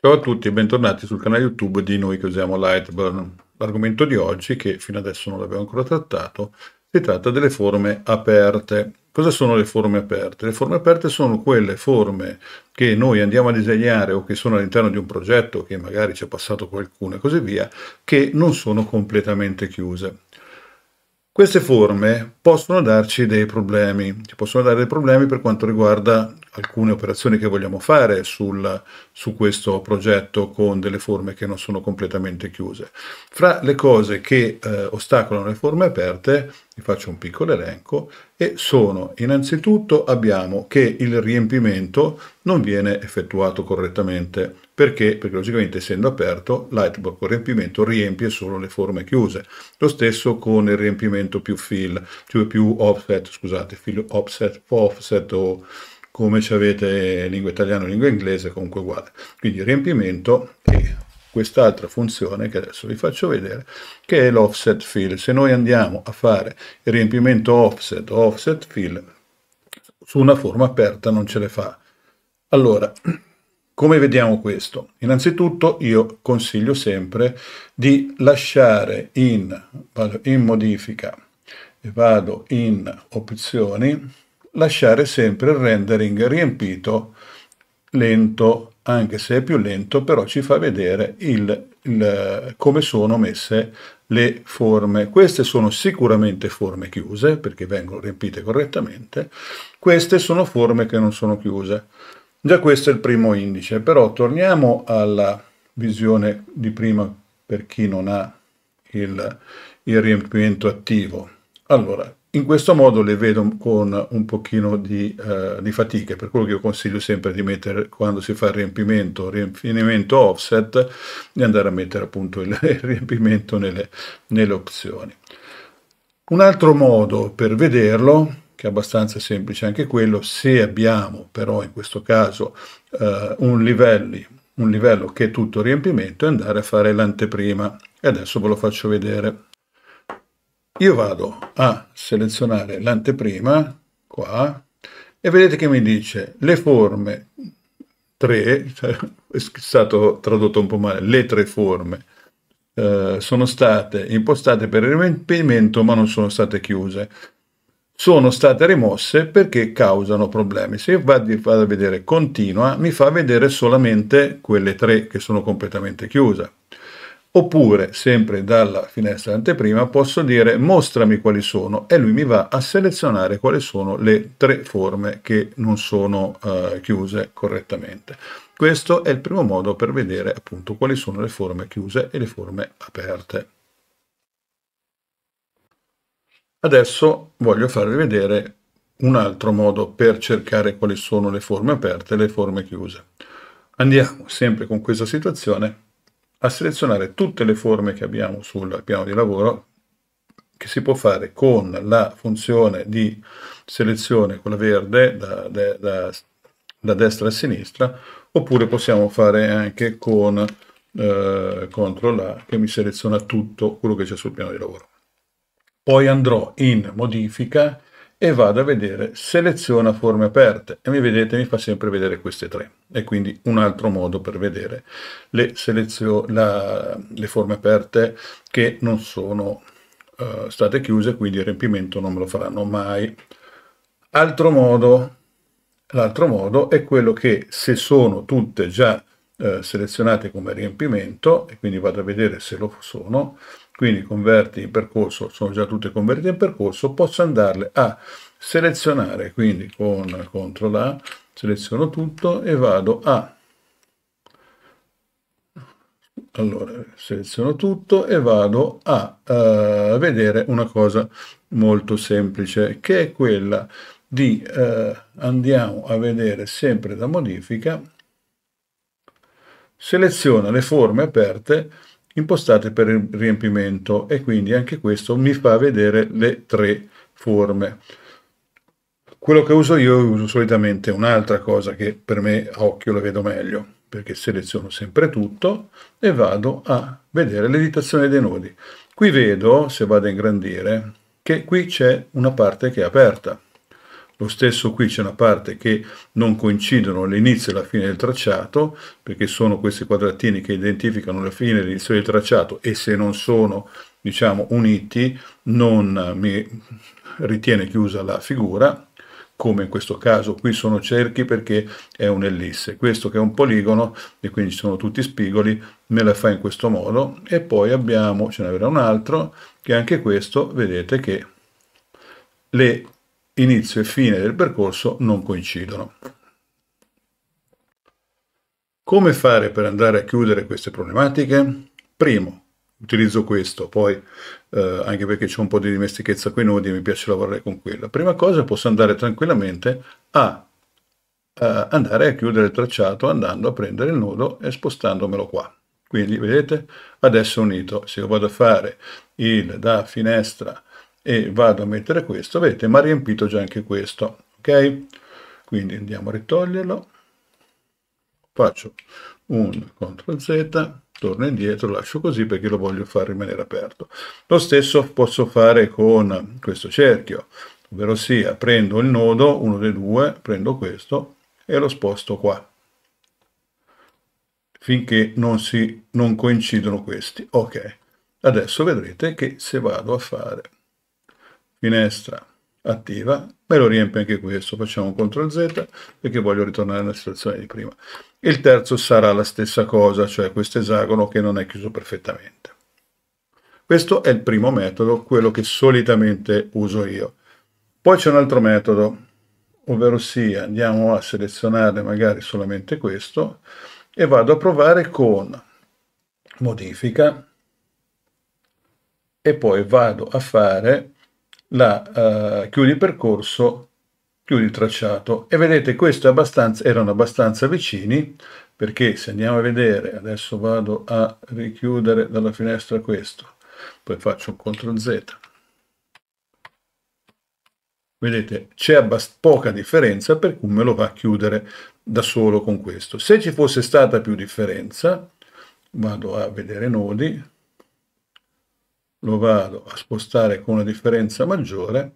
Ciao a tutti e bentornati sul canale YouTube di noi che usiamo Lightburn. L'argomento di oggi, che fino adesso non l'abbiamo ancora trattato, si tratta delle forme aperte. Cosa sono le forme aperte? Le forme aperte sono quelle forme che noi andiamo a disegnare o che sono all'interno di un progetto che magari ci è passato qualcuno e così via, che non sono completamente chiuse. Queste forme possono darci dei problemi, ci possono dare dei problemi per quanto riguarda alcune operazioni che vogliamo fare sul, su questo progetto con delle forme che non sono completamente chiuse. Fra le cose che eh, ostacolano le forme aperte, vi faccio un piccolo elenco, e sono innanzitutto abbiamo che il riempimento non viene effettuato correttamente perché? Perché logicamente essendo aperto, Lightbox con riempimento riempie solo le forme chiuse. Lo stesso con il riempimento più fill, cioè più offset, scusate, fill offset, offset o come ci avete lingua italiana o lingua inglese, comunque uguale. Quindi riempimento e quest'altra funzione che adesso vi faccio vedere, che è l'offset fill. Se noi andiamo a fare il riempimento offset o offset fill, su una forma aperta non ce le fa. Allora, Come vediamo questo? Innanzitutto io consiglio sempre di lasciare in, in modifica e vado in opzioni, lasciare sempre il rendering riempito lento, anche se è più lento, però ci fa vedere il, il, come sono messe le forme. Queste sono sicuramente forme chiuse, perché vengono riempite correttamente, queste sono forme che non sono chiuse Già questo è il primo indice, però torniamo alla visione di prima per chi non ha il, il riempimento attivo. Allora, in questo modo le vedo con un pochino di, eh, di fatiche, per quello che io consiglio sempre di mettere, quando si fa il riempimento, riempimento offset, di andare a mettere appunto il, il riempimento nelle, nelle opzioni. Un altro modo per vederlo che è abbastanza semplice anche quello, se abbiamo però in questo caso eh, un, livelli, un livello che è tutto riempimento è andare a fare l'anteprima e adesso ve lo faccio vedere. Io vado a selezionare l'anteprima qua e vedete che mi dice le forme 3, è stato tradotto un po' male, le tre forme eh, sono state impostate per il riempimento ma non sono state chiuse sono state rimosse perché causano problemi. Se io vado, a vedere continua, mi fa vedere solamente quelle tre che sono completamente chiuse. Oppure, sempre dalla finestra anteprima, posso dire mostrami quali sono e lui mi va a selezionare quali sono le tre forme che non sono eh, chiuse correttamente. Questo è il primo modo per vedere appunto quali sono le forme chiuse e le forme aperte. Adesso voglio farvi vedere un altro modo per cercare quali sono le forme aperte e le forme chiuse. Andiamo sempre con questa situazione a selezionare tutte le forme che abbiamo sul piano di lavoro che si può fare con la funzione di selezione, quella verde, da, da, da, da destra a sinistra, oppure possiamo fare anche con eh, CTRL A che mi seleziona tutto quello che c'è sul piano di lavoro. Poi andrò in modifica e vado a vedere seleziona forme aperte e mi vedete mi fa sempre vedere queste tre e quindi un altro modo per vedere le, la, le forme aperte che non sono uh, state chiuse quindi il riempimento non me lo faranno mai altro modo l'altro modo è quello che se sono tutte già uh, selezionate come riempimento e quindi vado a vedere se lo sono quindi converti in percorso, sono già tutte convertite in percorso, posso andarle a selezionare, quindi con CTRL A, seleziono tutto e vado a allora seleziono tutto e vado a uh, vedere una cosa molto semplice che è quella di uh, andiamo a vedere sempre da modifica seleziona le forme aperte impostate per il riempimento e quindi anche questo mi fa vedere le tre forme. Quello che uso io uso solitamente un'altra cosa che per me a occhio la vedo meglio, perché seleziono sempre tutto e vado a vedere l'editazione dei nodi. Qui vedo, se vado a ingrandire, che qui c'è una parte che è aperta lo stesso qui c'è una parte che non coincidono l'inizio e la fine del tracciato, perché sono questi quadratini che identificano la fine e l'inizio del tracciato e se non sono diciamo, uniti non mi ritiene chiusa la figura come in questo caso qui sono cerchi perché è un'ellisse, questo che è un poligono e quindi sono tutti spigoli, me la fa in questo modo e poi abbiamo, ce n'era un altro, che anche questo vedete che le inizio e fine del percorso non coincidono. Come fare per andare a chiudere queste problematiche? Primo, utilizzo questo, poi eh, anche perché c'è un po' di dimestichezza con i nodi e mi piace lavorare con quello. Prima cosa posso andare tranquillamente a, a eh, andare a chiudere il tracciato andando a prendere il nodo e spostandomelo qua. Quindi vedete adesso è unito, se io vado a fare il da finestra e vado a mettere questo, vedete mi ha riempito già anche questo, ok? Quindi andiamo a ritoglierlo, faccio un CTRL Z, torno indietro, lascio così perché lo voglio far rimanere aperto. Lo stesso posso fare con questo cerchio, ovvero sia prendo il nodo, uno dei due, prendo questo e lo sposto qua finché non, si, non coincidono questi. Ok, adesso vedrete che se vado a fare finestra attiva, me lo riempie anche questo, facciamo un CTRL Z perché voglio ritornare alla situazione di prima. Il terzo sarà la stessa cosa, cioè questo esagono che non è chiuso perfettamente. Questo è il primo metodo, quello che solitamente uso io. Poi c'è un altro metodo, ovvero sia andiamo a selezionare magari solamente questo e vado a provare con modifica e poi vado a fare la, uh, chiudi il percorso, chiudi il tracciato e vedete questi erano abbastanza vicini perché se andiamo a vedere, adesso vado a richiudere dalla finestra questo, poi faccio un CTRL Z, vedete c'è poca differenza per cui me lo va a chiudere da solo con questo. Se ci fosse stata più differenza, vado a vedere nodi, lo vado a spostare con una differenza maggiore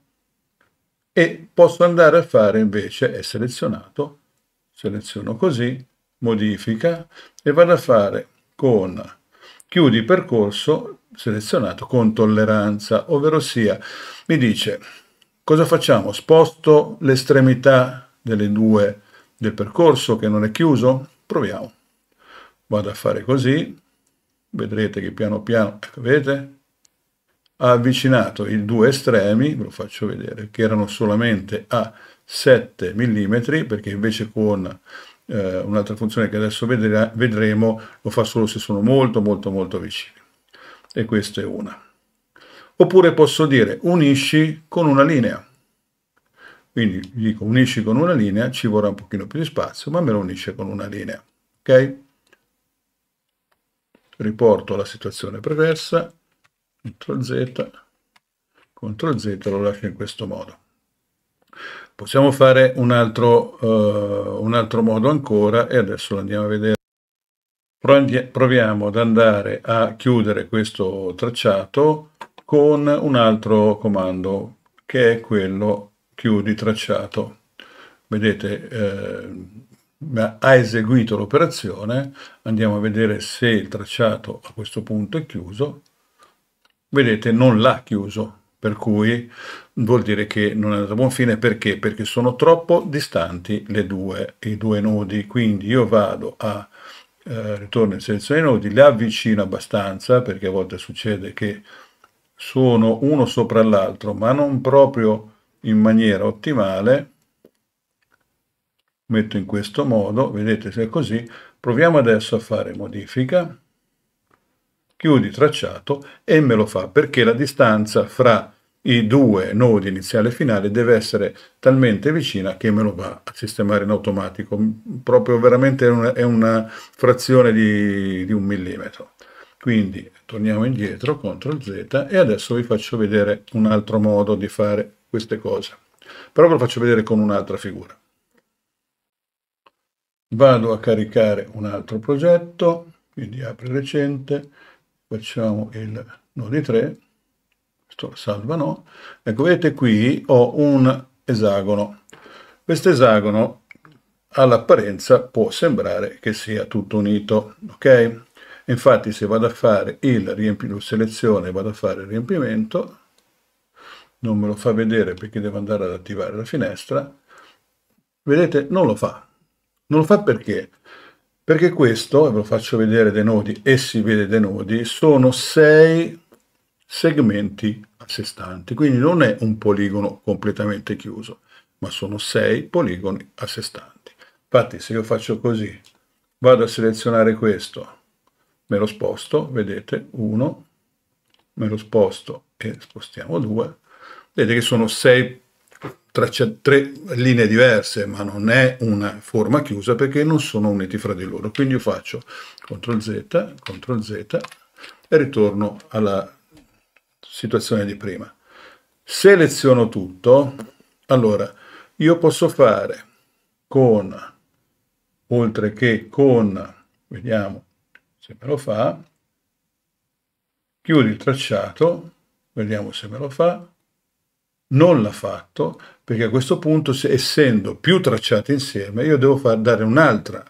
e posso andare a fare invece, è selezionato, seleziono così, modifica e vado a fare con chiudi percorso selezionato con tolleranza, ovvero sia mi dice cosa facciamo? Sposto l'estremità delle due del percorso che non è chiuso? Proviamo. Vado a fare così, vedrete che piano piano, ecco, vedete? ha avvicinato i due estremi, ve lo faccio vedere, che erano solamente a 7 mm, perché invece con eh, un'altra funzione che adesso vedrà, vedremo lo fa solo se sono molto molto molto vicini. E questa è una. Oppure posso dire unisci con una linea. Quindi dico unisci con una linea, ci vorrà un pochino più di spazio, ma me lo unisce con una linea. Ok? Riporto la situazione preversa CTRL Z, CTRL Z lo lascio in questo modo. Possiamo fare un altro, uh, un altro modo ancora e adesso lo andiamo a vedere. Proviamo ad andare a chiudere questo tracciato con un altro comando che è quello chiudi tracciato. Vedete, eh, ha eseguito l'operazione, andiamo a vedere se il tracciato a questo punto è chiuso vedete non l'ha chiuso, per cui vuol dire che non è andato a buon fine perché? Perché sono troppo distanti due, i due nodi, quindi io vado a eh, ritorno in selezione nodi, li avvicino abbastanza perché a volte succede che sono uno sopra l'altro ma non proprio in maniera ottimale, metto in questo modo, vedete se è così, proviamo adesso a fare modifica, chiudi tracciato e me lo fa perché la distanza fra i due nodi iniziale e finale deve essere talmente vicina che me lo va a sistemare in automatico, proprio veramente una, è una frazione di, di un millimetro. Quindi torniamo indietro, CTRL Z, e adesso vi faccio vedere un altro modo di fare queste cose. Però ve lo faccio vedere con un'altra figura. Vado a caricare un altro progetto, quindi apri recente, facciamo il no 3, sto salva no, ecco vedete qui ho un esagono, questo esagono all'apparenza può sembrare che sia tutto unito, ok? Infatti se vado a fare il riempimento, selezione vado a fare il riempimento, non me lo fa vedere perché devo andare ad attivare la finestra, vedete non lo fa, non lo fa perché? Perché questo, ve lo faccio vedere dei nodi, e si vede dei nodi, sono sei segmenti a sé stanti, quindi non è un poligono completamente chiuso, ma sono sei poligoni a sé stanti. Infatti se io faccio così, vado a selezionare questo, me lo sposto, vedete, 1, me lo sposto e spostiamo 2, vedete che sono sei tre, tre, linee diverse, ma non è una forma chiusa perché non sono uniti fra di loro. Quindi io faccio CTRL Z, CTRL Z e ritorno alla situazione di prima. Seleziono tutto, allora io posso fare con, oltre che con, vediamo se me lo fa, chiudi il tracciato, vediamo se me lo fa, non l'ha fatto perché a questo punto, se, essendo più tracciati insieme, io devo far, dare un'altra,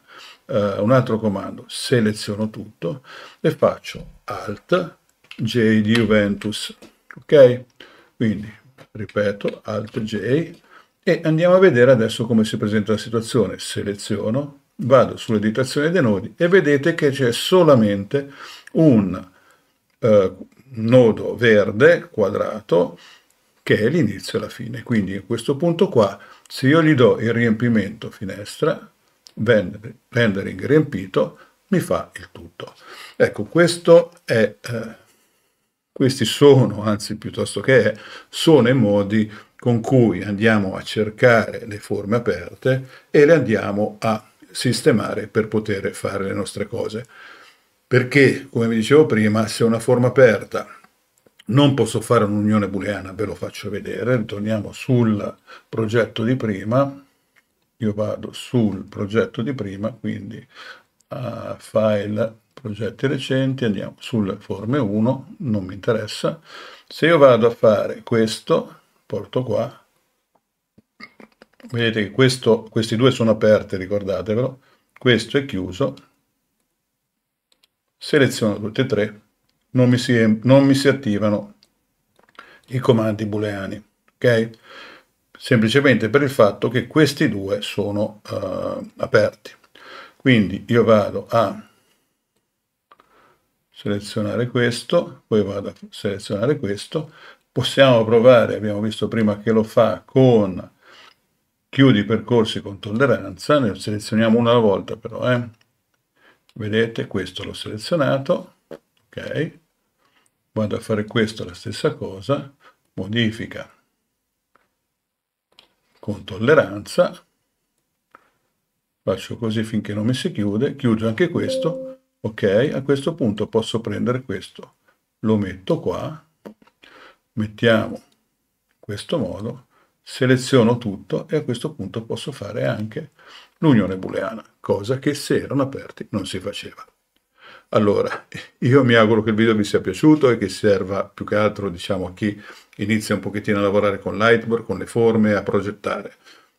eh, un altro comando. Seleziono tutto e faccio Alt J di Juventus. Ok? Quindi ripeto Alt J e andiamo a vedere adesso come si presenta la situazione. Seleziono, vado sull'editazione dei nodi e vedete che c'è solamente un eh, nodo verde quadrato che è l'inizio e la fine. Quindi a questo punto qua, se io gli do il riempimento finestra, rendering riempito, mi fa il tutto. Ecco, questo è, eh, questi sono, anzi piuttosto che è, sono i modi con cui andiamo a cercare le forme aperte e le andiamo a sistemare per poter fare le nostre cose. Perché, come vi dicevo prima, se una forma aperta non posso fare un'unione booleana, ve lo faccio vedere, torniamo sul progetto di prima, io vado sul progetto di prima, quindi a file progetti recenti, andiamo sulle forme 1, non mi interessa, se io vado a fare questo, porto qua, vedete che questo, questi due sono aperti, ricordatevelo, questo è chiuso, seleziono tutti e tre, non mi si, non mi si attivano i comandi booleani, ok? Semplicemente per il fatto che questi due sono uh, aperti. Quindi io vado a selezionare questo, poi vado a selezionare questo, possiamo provare, abbiamo visto prima che lo fa con chiudi i percorsi con tolleranza, ne selezioniamo una alla volta però, eh? vedete questo l'ho selezionato, ok, vado a fare questo la stessa cosa modifica con tolleranza faccio così finché non mi si chiude chiudo anche questo ok a questo punto posso prendere questo lo metto qua mettiamo in questo modo seleziono tutto e a questo punto posso fare anche l'unione booleana cosa che se erano aperti non si faceva allora, io mi auguro che il video vi sia piaciuto e che serva più che altro diciamo, a chi inizia un pochettino a lavorare con Lightboard, con le forme, a progettare.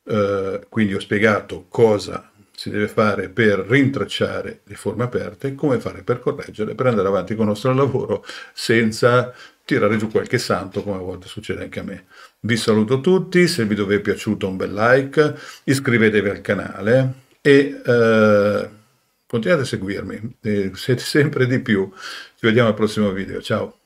Uh, quindi ho spiegato cosa si deve fare per rintracciare le forme aperte, come fare per correggere, per andare avanti con il nostro lavoro senza tirare giù qualche santo come a volte succede anche a me. Vi saluto tutti, se il video vi è piaciuto un bel like, iscrivetevi al canale e... Uh, Continuate a seguirmi, eh, siete sempre di più. Ci vediamo al prossimo video. Ciao.